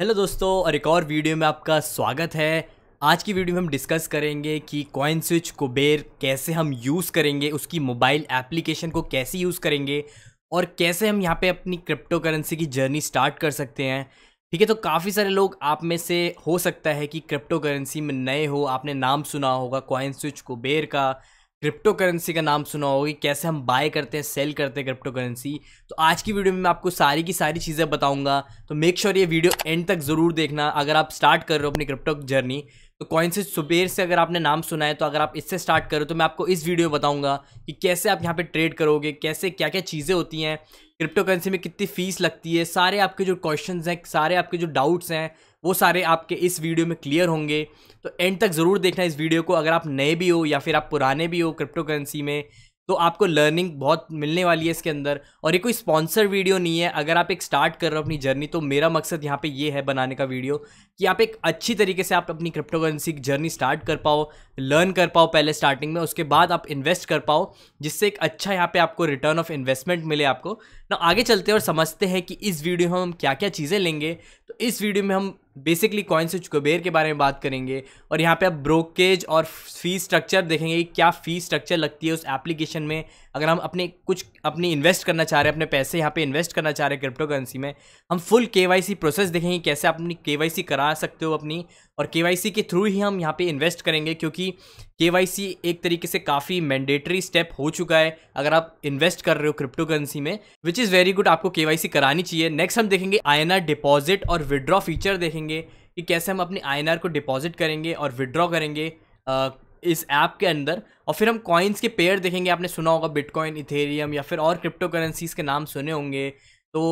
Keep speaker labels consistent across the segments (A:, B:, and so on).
A: hello दोस्तों और एक और वीडियो में आपका स्वागत है आज की वीडियो में हम डिस्कस करेंगे कि कॉइन स्विच कुबेर कैसे हम यूज़ करेंगे उसकी मोबाइल एप्लीकेशन को कैसे यूज़ करेंगे और कैसे हम यहाँ पे अपनी क्रिप्टो करेंसी की जर्नी स्टार्ट कर सकते हैं ठीक है तो काफ़ी सारे लोग आप में से हो सकता है कि क्रिप्टो करेंसी में नए हो आपने नाम सुना होगा कॉइन स्विच कुबेर का क्रिप्टो करेंसी का नाम सुना होगी कैसे हम बाय करते हैं सेल करते हैं क्रिप्टो करेंसी तो आज की वीडियो में मैं आपको सारी की सारी चीज़ें बताऊंगा तो मेक श्योर sure ये वीडियो एंड तक ज़रूर देखना अगर आप स्टार्ट कर रहे हो अपनी क्रिप्टो जर्नी तो कॉइन से सुबेर से अगर आपने नाम सुना है तो अगर आप इससे स्टार्ट करो तो मैं आपको इस वीडियो में बताऊँगा कि कैसे आप यहाँ पर ट्रेड करोगे कैसे क्या क्या चीज़ें होती हैं क्रिप्टो करेंसी में कितनी फ़ीस लगती है सारे आपके जो क्वेश्चन हैं सारे आपके जो डाउट्स हैं वो सारे आपके इस वीडियो में क्लियर होंगे तो एंड तक ज़रूर देखना इस वीडियो को अगर आप नए भी हो या फिर आप पुराने भी हो क्रिप्टो करेंसी में तो आपको लर्निंग बहुत मिलने वाली है इसके अंदर और ये कोई स्पॉन्सर वीडियो नहीं है अगर आप एक स्टार्ट कर रहे हो अपनी जर्नी तो मेरा मकसद यहाँ पे ये है बनाने का वीडियो कि आप एक अच्छी तरीके से आप अपनी क्रिप्टो करेंसी की जर्नी स्टार्ट कर पाओ लर्न कर पाओ पहले स्टार्टिंग में उसके बाद आप इन्वेस्ट कर पाओ जिससे एक अच्छा यहाँ पर आपको रिटर्न ऑफ इन्वेस्टमेंट मिले आपको ना आगे चलते हैं और समझते हैं कि इस वीडियो में हम क्या क्या चीज़ें लेंगे तो इस वीडियो में हम बेसिकली कॉइन से कुबेर के बारे में बात करेंगे और यहाँ पे आप ब्रोकेज और फी स्ट्रक्चर देखेंगे क्या फ़ी स्ट्रक्चर लगती है उस एप्लीकेशन में अगर हम अपने कुछ अपनी इन्वेस्ट करना चाह रहे हैं अपने पैसे यहाँ पे इन्वेस्ट करना चाह रहे हैं क्रिप्टो करेंसी में हम फुल के प्रोसेस देखेंगे कैसे आप अपनी के करा सकते हो अपनी और के के थ्रू ही हम यहाँ पे इन्वेस्ट करेंगे क्योंकि के एक तरीके से काफ़ी मैंडेटरी स्टेप हो चुका है अगर आप इन्वेस्ट कर रहे हो क्रिप्टो करेंसी में विच इज़ वेरी गुड आपको के करानी चाहिए नेक्स्ट हम देखेंगे आई डिपॉजिट और विड्रॉ फीचर देखेंगे कि कैसे हम अपने आई को डिपॉजिट करेंगे और विड्रॉ करेंगे इस ऐप के अंदर और फिर हम कॉइन्स के पेयर देखेंगे आपने सुना होगा बिटकॉइन इथेरियम या फिर और क्रिप्टो करेंसीज के नाम सुने होंगे तो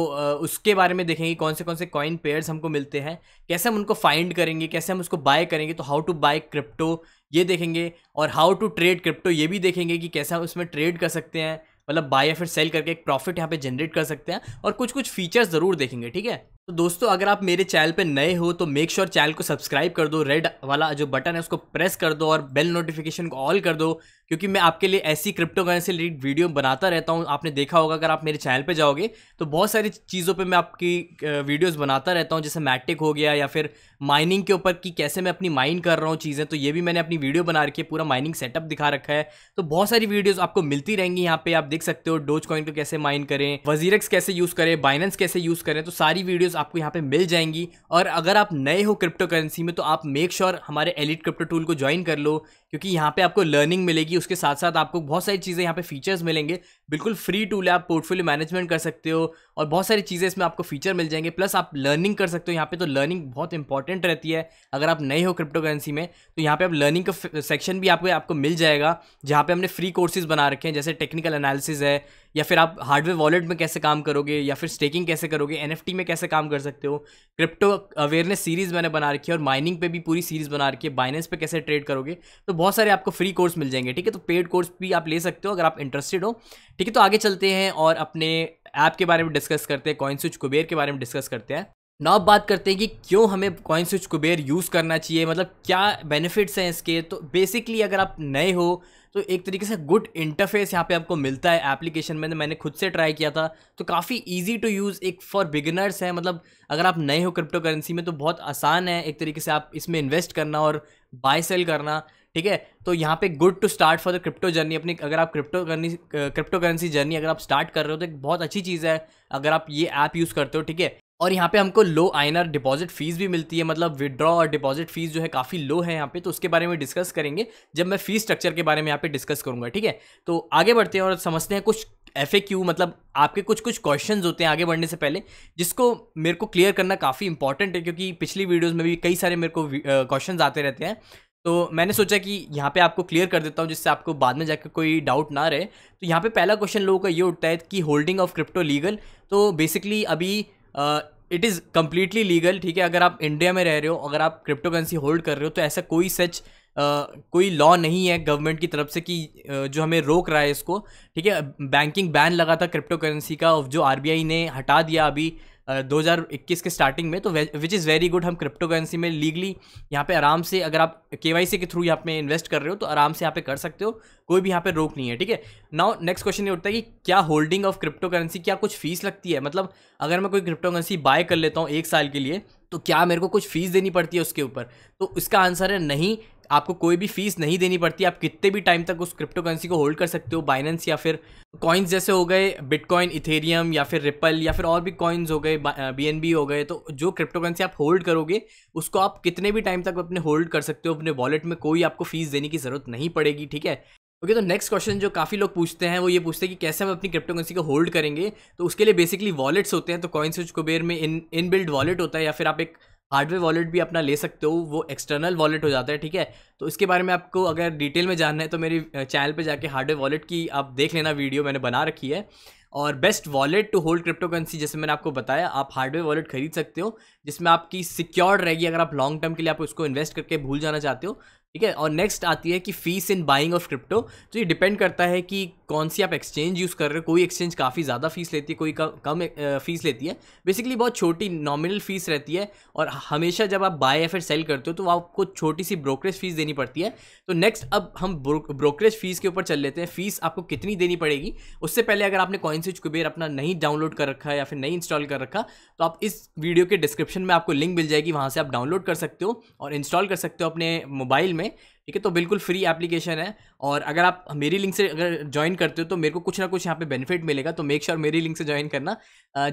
A: उसके बारे में देखेंगे कौन से कौन से कॉइन पेयर्स हमको मिलते हैं कैसे हम उनको फाइंड करेंगे कैसे हम उसको बाय करेंगे तो हाउ टू बाय क्रिप्टो ये देखेंगे और हाउ टू ट्रेड क्रिप्टो ये भी देखेंगे कि कैसे हम उसमें ट्रेड कर सकते हैं मतलब बाय या फिर सेल करके एक प्रॉफिट यहाँ पे जनरेट कर सकते हैं और कुछ कुछ फीचर्स ज़रूर देखेंगे ठीक है तो दोस्तों अगर आप मेरे चैनल पे नए हो तो मेक श्योर sure चैनल को सब्सक्राइब कर दो रेड वाला जो बटन है उसको प्रेस कर दो और बेल नोटिफिकेशन को ऑल कर दो क्योंकि मैं आपके लिए ऐसी क्रिप्टो करेंसी रिलेटेड वीडियो बनाता रहता हूँ आपने देखा होगा अगर आप मेरे चैनल पे जाओगे तो बहुत सारी चीज़ों पे मैं आपकी वीडियोस बनाता रहता हूँ जैसे मैटिक हो गया या फिर माइनिंग के ऊपर कि कैसे मैं अपनी माइन कर रहा हूँ चीज़ें तो ये भी मैंने अपनी वीडियो बना रखी है पूरा माइनिंग सेटअप दिखा रखा है तो बहुत सारी वीडियोज़ आपको मिलती रहेंगी यहाँ पर आप देख सकते हो डोज कॉइन को कैसे माइन करें वजीरक्स कैसे यूज़ करें बाइनेंस कैसे यूज़ करें तो सारी वीडियोज़ वीडियोस आपको यहाँ पे मिल जाएंगी और अगर आप नए हो क्रिप्टो करेंसी में तो आप मेक श्योर sure हमारे एलिट क्रिप्टो टूल को ज्वाइन कर लो क्योंकि यहाँ पे आपको लर्निंग मिलेगी उसके साथ साथ आपको बहुत सारी चीज़ें यहाँ पे फीचर्स मिलेंगे बिल्कुल फ्री टूल है आप पोर्टफोलियो मैनेजमेंट कर सकते हो और बहुत सारी चीज़ें इसमें आपको फीचर मिल जाएंगे प्लस आप लर्निंग कर सकते हो यहाँ पे तो लर्निंग बहुत इंपॉर्टेंट रहती है अगर आप नए हो क्रिप्टो करेंसी में तो यहाँ पे आप लर्निंग का सेक्शन भी आपको आपको मिल जाएगा जहाँ पे हमने फ्री कोर्सेज बना रखे हैं जैसे टेक्निकल एनालिसिस है या फिर आप हार्डवेयर वॉलेट में कैसे काम करोगे या फिर स्टेकिंग कैसे करोगे एन में कैसे काम कर सकते हो क्रिप्टो अवेयरनेस सीरीज़ मैंने बना रखी है और माइनिंग पे भी पूरी सीरीज़ बना रखी है बाइनेंस पे कैसे ट्रेड करोगे तो बहुत सारे आपको फ्री कोर्स मिल जाएंगे ठीक है तो पेड कोर्स भी आप ले सकते हो अगर आप इंटरेस्टेड हो ठीक है तो आगे चलते हैं और अपने ऐप के बारे में डिस्कस करते हैं कॉइन स्विच कुबेर के बारे में डिस्कस करते हैं नौ अब बात करते हैं कि क्यों हमें कॉइन स्विच कुबेर यूज़ करना चाहिए मतलब क्या बेनिफिट्स हैं इसके तो बेसिकली अगर आप नए हो तो एक तरीके से गुड इंटरफेस यहाँ पे आपको मिलता है एप्लीकेशन में तो मैंने खुद से ट्राई किया था तो काफ़ी इजी टू यूज़ एक फॉर बिगिनर्स है मतलब अगर आप नए हो क्रिप्टो करेंसी में तो बहुत आसान है एक तरीके से आप इसमें इन्वेस्ट करना और बाय सेल करना ठीक है तो यहाँ पे good to start for the crypto journey अपनी अगर आप क्रिप्टो करनी क्रिप्टो करेंसी जर्नी अगर आप स्टार्ट कर रहे हो तो एक बहुत अच्छी चीज़ है अगर आप ये ऐप यूज़ करते हो ठीक है और यहाँ पे हमको लो आइनर डिपॉजिट फीस भी मिलती है मतलब विड्रॉ और डिपॉजिट फीस जो है काफ़ी लो है यहाँ पे तो उसके बारे में डिस्कस करेंगे जब मैं फीस स्ट्रक्चर के बारे में यहाँ पे डिस्कस करूँगा ठीक है तो आगे बढ़ते हैं और समझते हैं कुछ एफ मतलब आपके कुछ कुछ क्वेश्चन होते हैं आगे बढ़ने से पहले जिसको मेरे को क्लियर करना काफ़ी इंपॉर्टेंट है क्योंकि पिछली वीडियोज़ में भी कई सारे मेरे को क्वेश्चन आते रहते हैं तो मैंने सोचा कि यहाँ पे आपको क्लियर कर देता हूँ जिससे आपको बाद में जाकर कोई डाउट ना रहे तो यहाँ पे पहला क्वेश्चन लोगों का ये उठता है कि होल्डिंग ऑफ क्रिप्टो लीगल तो बेसिकली अभी इट इज़ कम्प्लीटली लीगल ठीक है अगर आप इंडिया में रह रहे हो अगर आप क्रिप्टो करेंसी होल्ड कर रहे हो तो ऐसा कोई सच Uh, कोई लॉ नहीं है गवर्नमेंट की तरफ से कि uh, जो हमें रोक रहा है इसको ठीक है बैंकिंग बैन लगा था क्रिप्टो करेंसी का जो आरबीआई ने हटा दिया अभी दो हज़ार इक्कीस के स्टार्टिंग में तो विच इज़ वेरी गुड हम क्रिप्टो करेंसी में लीगली यहाँ पे आराम से अगर आप के के थ्रू यहाँ पे इन्वेस्ट कर रहे हो तो आराम से यहाँ पे कर सकते हो कोई भी यहाँ पे रोक नहीं है ठीक है नाउ नेक्स्ट क्वेश्चन ये उठता है कि क्या होल्डिंग ऑफ क्रिप्टो करेंसी क्या कुछ फीस लगती है मतलब अगर मैं कोई क्रिप्टो करेंसी बाय कर लेता हूँ एक साल के लिए तो क्या मेरे को कुछ फ़ीस देनी पड़ती है उसके ऊपर तो इसका आंसर है नहीं आपको कोई भी फीस नहीं देनी पड़ती आप कितने भी टाइम तक उस क्रिप्टो करेंसी को होल्ड कर सकते हो बाइनेंस या फिर कॉइन्स जैसे हो गए बिटकॉइन इथेरियम या फिर रिपल या फिर और भी कॉइन्स हो गए बी हो गए तो जो क्रिप्टो करेंसी आप होल्ड करोगे उसको आप कितने भी टाइम तक अपने होल्ड कर सकते हो अपने वॉलेट में कोई आपको फीस देने की ज़रूरत नहीं पड़ेगी ठीक है ओके okay, तो नेक्स्ट क्वेश्चन जो काफ़ी लोग पूछते हैं वो ये पूछते हैं कि कैसे हम अपनी क्रिप्टो करेंसी को होल्ड करेंगे तो उसके लिए बेसिकली वॉलेट्स होते हैं तो कॉइन स्विच कुबेर में इन इन बिल्ड वॉलेट होता है या फिर आप एक हार्डवेयर वॉलेट भी अपना ले सकते हो वो एक्सटर्नल वॉलेट हो जाता है ठीक है तो इसके बारे में आपको अगर डिटेल में जानना है तो मेरी चैनल पर जाके हार्डवेयर वॉलेट की आप देख लेना वीडियो मैंने बना रखी है और best wallet to hold cryptocurrency जैसे मैंने आपको बताया आप हार्डवेयर वॉलेट खरीद सकते हो जिसमें आपकी सिक्योर्ड रहेगी अगर आप लॉन्ग टर्म के लिए आप उसको इन्वेस्ट करके भूल जाना चाहते हो ठीक है और नेक्स्ट आती है कि fees in buying of crypto तो ये डिपेंड करता है कि कौन सी आप एक्सचेंज यूज़ कर रहे हो कोई एक्सचेंज काफ़ी ज़्यादा फीस लेती है कोई कम फीस लेती है बेसिकली बहुत छोटी नॉमिनल फीस रहती है और हमेशा जब आप बाय या फिर सेल करते हो तो आपको छोटी सी ब्रोकरेज फीस देनी पड़ती है तो नेक्स्ट अब हम ब्रोकरेज फीस के ऊपर चल लेते हैं फीस आपको कितनी देनी पड़ेगी उससे पहले अगर आपने कॉइन स्विच कुबेर अपना नहीं डाउनलोड कर रखा है या फिर नहीं इंस्टॉल कर रखा तो आप इस वीडियो के डिस्क्रिप्शन में आपको लिंक मिल जाएगी वहाँ से आप डाउनलोड कर सकते हो और इंस्टॉल कर सकते हो अपने मोबाइल में ठीक है तो बिल्कुल फ्री एप्लीकेशन है और अगर आप मेरी लिंक से अगर ज्वाइन करते हो तो मेरे को कुछ ना कुछ यहाँ पे बेनिफिट मिलेगा तो मेक श्योर sure मेरी लिंक से ज्वाइन करना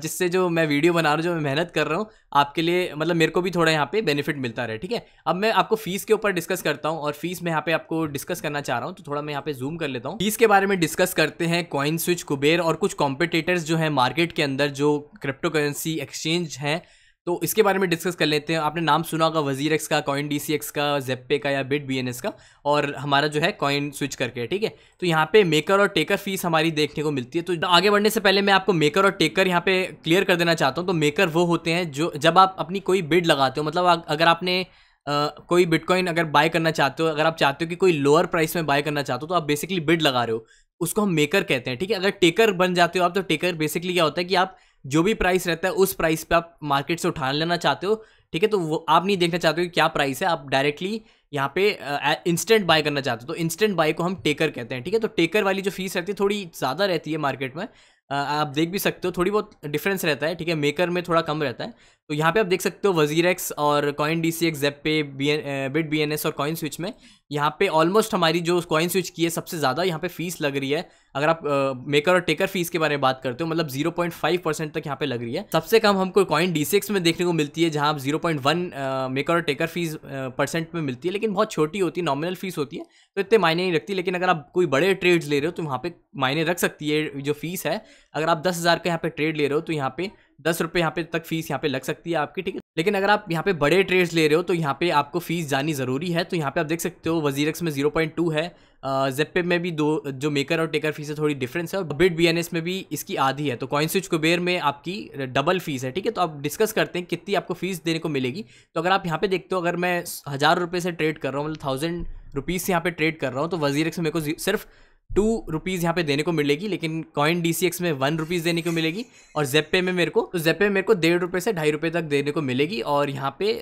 A: जिससे जो मैं वीडियो बना रहा हूँ जो मैं मेहनत कर रहा हूँ आपके लिए मतलब मेरे को भी थोड़ा यहाँ पे बेनिफिट मिलता रहे ठीक है अब मैं आपको फीस के ऊपर डिस्कस करता हूँ और फीस मैं यहाँ पे आपको डिस्कस करना चाह रहा हूँ तो थोड़ा मैं यहाँ पे जूम कर लेता हूँ फीस के बारे में डिस्कस करते हैं कॉइन स्विच कुबेर और कुछ कॉम्पिटेटर्स जो है मार्केट के अंदर जो क्रिप्टो करेंसी एक्सचेंज हैं तो इसके बारे में डिस्कस कर लेते हैं आपने नाम सुना होगा वजीर एक्स का कॉइन डी सी एक्स का जेपे का या बिट बी एन एस का और हमारा जो है कॉइन स्विच करके ठीक है तो यहाँ पे मेकर और टेकर फीस हमारी देखने को मिलती है तो आगे बढ़ने से पहले मैं आपको मेकर और टेकर यहाँ पे क्लियर कर देना चाहता हूँ तो मेकर वो होते हैं जो जब आप अपनी कोई बिड लगाते हो मतलब अगर आपने Uh, कोई बिटकॉइन अगर बाय करना चाहते हो अगर आप चाहते हो कि कोई लोअर प्राइस में बाय करना चाहते हो तो आप बेसिकली बिड लगा रहे हो उसको हम मेकर कहते हैं ठीक है अगर टेकर बन जाते हो आप तो टेकर बेसिकली क्या होता है कि आप जो भी प्राइस रहता है उस प्राइस पे आप मार्केट से उठा लेना चाहते हो ठीक है तो वो आप नहीं देखना चाहते हो कि क्या प्राइस है आप डायरेक्टली यहाँ पे इंस्टेंट बाय करना चाहते हो तो इंस्टेंट बाय को हम टेकर कहते हैं ठीक है तो टेकर वाली जो फीस रहती है थोड़ी ज़्यादा रहती है मार्केट में आप देख भी सकते हो थोड़ी बहुत डिफरेंस रहता है ठीक है मेकर में थोड़ा कम रहता है तो यहाँ पे आप देख सकते हो वजीर एक्स और CoinDCX ZebPay B N bit B N S और कॉइन स्विच में यहाँ पे ऑलमोस्ट हमारी जो कॉइन स्विच की है सबसे ज़्यादा यहाँ पे फीस लग रही है अगर आप मेकर और टेकर फीस के बारे में बात करते हो मतलब 0.5 परसेंट तक यहाँ पे लग रही है सबसे कम हमको कॉइन डी सी एक्स में देखने को मिलती है जहाँ आप वन मेकर और टेकर फीस परसेंट में मिलती है लेकिन बहुत छोटी होती है नॉमिनल फीस होती है तो इतने मायने नहीं रखती लेकिन अगर आप कोई बड़े ट्रेड्स ले रहे हो तो वहाँ पे मायने रख सकती है जो फीस है अगर आप दस हज़ार का यहाँ पे ट्रेड ले रहे हो तो यहाँ पे दस रुपये यहाँ पे तक फीस यहाँ पे लग सकती है आपकी ठीक है लेकिन अगर आप यहाँ पे बड़े ट्रेड्स ले रहे हो तो यहाँ पे आपको फीस जानी ज़रूरी है तो यहाँ पे आप देख सकते हो वजीरक्स में जीरो टू है जेपे में भी दो जो मेकर और टेकर फीस है थोड़ी डिफरेंस है और बिट बी में भी इसकी आधी है तो कॉइन स्विच कुबेर में आपकी डबल फीस है ठीक है तो आप डिस्कस करते हैं कितनी आपको फीस देने को मिलेगी तो अगर आप यहाँ पे देखते हो अगर मैं हज़ार रुपये से ट्रेड कर रहा हूँ मतलब थाउजेंड रुपीज़ से यहाँ पे ट्रेड कर रहा हूँ तो वजीरक्स में मेरे को सिर्फ टू रुपीज़ यहाँ पे देने को मिलेगी लेकिन कॉइन डी में वन रुपीज़ देने को मिलेगी और जेपे में मेरे को तो जेपे मेरे को डेढ़ रुपये से ढाई रुपये तक देने को मिलेगी और यहाँ पे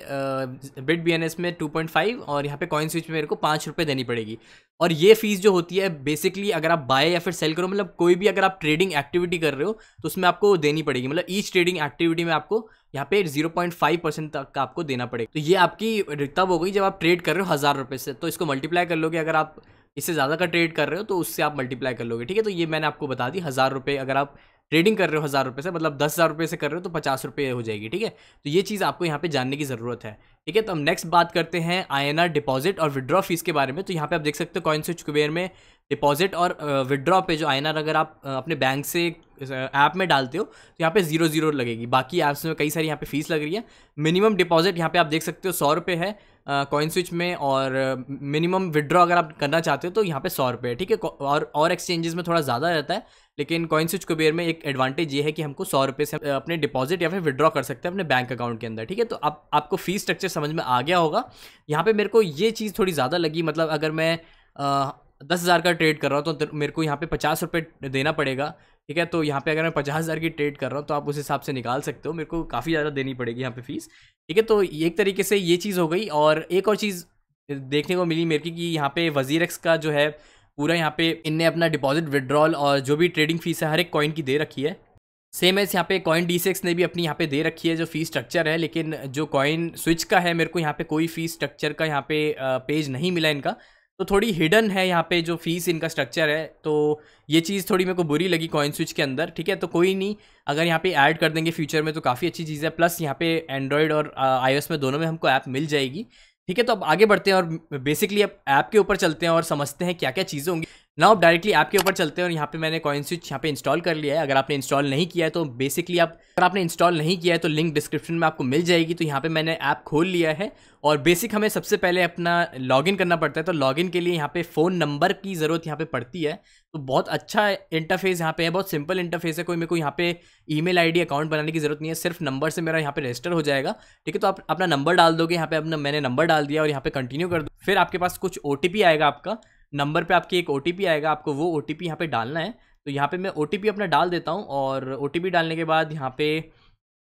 A: बिट बी में टू पॉइंट फाइव और यहाँ पे कॉइन स्विच में मेरे को पाँच रुपये देनी पड़ेगी और ये फीस जो होती है बेसिकली अगर आप बाय या फिर सेल करो मतलब कोई भी अगर आप ट्रेडिंग एक्टिविटी कर रहे हो तो उसमें आपको देनी पड़ेगी मतलब ईच ट्रेडिंग एक्टिविटी में आपको यहाँ पे 0.5 परसेंट तक का आपको देना पड़ेगा तो ये आपकी तब हो गई जब आप ट्रेड कर रहे हो हज़ार रुपये से तो इसको मल्टीप्लाई कर लोगे अगर आप इससे ज़्यादा का ट्रेड कर रहे हो तो उससे आप मल्टीप्लाई कर लोगे ठीक है तो ये मैंने आपको बता दी हज़ार रुपये अगर आप ट्रेडिंग कर रहे हो हज़ार रुपये से मतलब दस हज़ार रुपये से कर रहे हो तो पचास रुपये हो जाएगी ठीक है तो ये चीज़ आपको यहाँ पे जानने की ज़रूरत है ठीक है तो हम नेक्स्ट बात करते हैं आई डिपॉजिट और विड्रॉ फीस के बारे में तो यहाँ पे आप देख सकते हो कॉइन स्विच कुबेर में डिपॉजिट और विड्रॉ पे जो आई अगर आप अपने बैंक से ऐप में डालते हो तो यहाँ पे जीरो जीरो लगेगी बाकी ऐप्स में कई सारी यहाँ पे फीस लग रही है मिनिमम डिपॉजिट यहाँ पे आप देख सकते हो सौ रुपये है कॉइन स्विच में और मिनिमम विड्रॉ अगर आप करना चाहते हो तो यहाँ पे सौ रुपये ठीक है और और एक्सचेंजेस में थोड़ा ज़्यादा रहता है लेकिन कॉइन स्विच कुबेर में एक एडवांटेज ये है कि हमको सौ रुपये से अपने डिपॉजिट या फिर विड्रॉ कर सकते हैं अपने बैंक अकाउंट के अंदर ठीक है तो आप आपको फी स्ट्रक्चर समझ में आ गया होगा यहाँ पर मेरे को ये चीज़ थोड़ी ज़्यादा लगी मतलब अगर मैं दस हज़ार का ट्रेड कर रहा हूँ तो मेरे को यहाँ पे पचास रुपये देना पड़ेगा ठीक है तो यहाँ पे अगर मैं पचास हज़ार की ट्रेड कर रहा हूँ तो आप उस हिसाब से निकाल सकते हो मेरे को काफ़ी ज़्यादा देनी पड़ेगी यहाँ पे फीस ठीक है तो एक तरीके से ये चीज़ हो गई और एक और चीज़ देखने को मिली मेरे की कि यहाँ पे वजीरक्स का जो है पूरा यहाँ पे इनने अपना डिपॉजिट विड्रॉल और जो भी ट्रेडिंग फीस है हर एक कॉइन की दे रखी है सेम एज यहाँ पे कॉइन डी सिक्स ने भी अपनी यहाँ पे दे रखी है जो फीस स्ट्रक्चर है लेकिन जो कॉइन स्विच का है मेरे को यहाँ पे कोई फीस स्ट्रक्चर का यहाँ पे पेज नहीं मिला इनका तो थोड़ी हिडन है यहाँ पे जो फीस इनका स्ट्रक्चर है तो ये चीज़ थोड़ी मेरे को बुरी लगी कॉइन स्विच के अंदर ठीक है तो कोई नहीं अगर यहाँ पे ऐड कर देंगे फ्यूचर में तो काफ़ी अच्छी चीज़ है प्लस यहाँ पे एंड्रॉयड और आईओएस में दोनों में हमको ऐप मिल जाएगी ठीक है तो अब आगे बढ़ते हैं और बेसिकली अब ऐप के ऊपर चलते हैं और समझते हैं क्या क्या चीज़ें होंगी नाउ आप डायरेक्टली ऐप के ऊपर चलते हैं और यहाँ पे मैंने कॉइन स्विच यहाँ पे इंस्टॉल कर लिया है अगर आपने इंस्टॉल नहीं किया है तो बेसिकली आप अगर आपने इंस्टॉल नहीं किया है तो लिंक डिस्क्रिप्शन में आपको मिल जाएगी तो यहाँ पे मैंने ऐप खोल लिया है और बेसिक हमें सबसे पहले अपना लॉगिन करना पड़ता है तो लॉगिन के लिए यहाँ पे फ़ोन नंबर की ज़रूरत यहाँ पे पड़ती है तो बहुत अच्छा इंटरफेस यहाँ पे है बहुत सिंपल इंटरफेस है कोई मेरे को यहाँ पे ईमेल आईडी अकाउंट बनाने की ज़रूरत नहीं है सिर्फ नंबर से मेरा यहाँ पे रजिस्टर हो जाएगा ठीक है तो आप अपना नंबर डाल दोगे यहाँ पे अपना मैंने नंबर डाल दिया और यहाँ पे कंटिन्यू कर दो फिर आपके पास कुछ ओ आएगा आपका नंबर पे आपके एक ओ आएगा आपको वो ओ टी पी यहाँ पर डालना है तो यहाँ पे मैं ओ अपना डाल देता हूँ और ओ डालने के बाद यहाँ पे